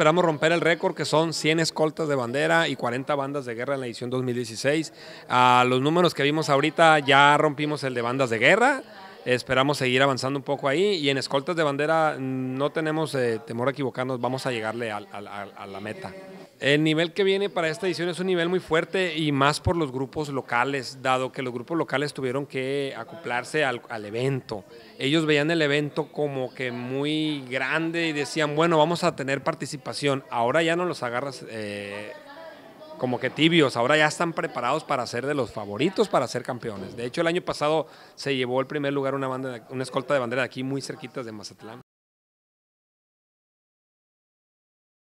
Esperamos romper el récord que son 100 escoltas de bandera y 40 bandas de guerra en la edición 2016. A los números que vimos ahorita ya rompimos el de bandas de guerra. Esperamos seguir avanzando un poco ahí y en escoltas de bandera no tenemos eh, temor a equivocarnos, vamos a llegarle a la meta. El nivel que viene para esta edición es un nivel muy fuerte y más por los grupos locales, dado que los grupos locales tuvieron que acoplarse al, evento. Ellos veían el evento como que muy grande y decían, bueno, vamos a tener participación. Ahora ya no los agarras eh, como que tibios, ahora ya están preparados para ser de los favoritos para ser campeones. De hecho, el año pasado se llevó el primer lugar una, banda, una escolta de bandera de aquí muy cerquita de Mazatlán.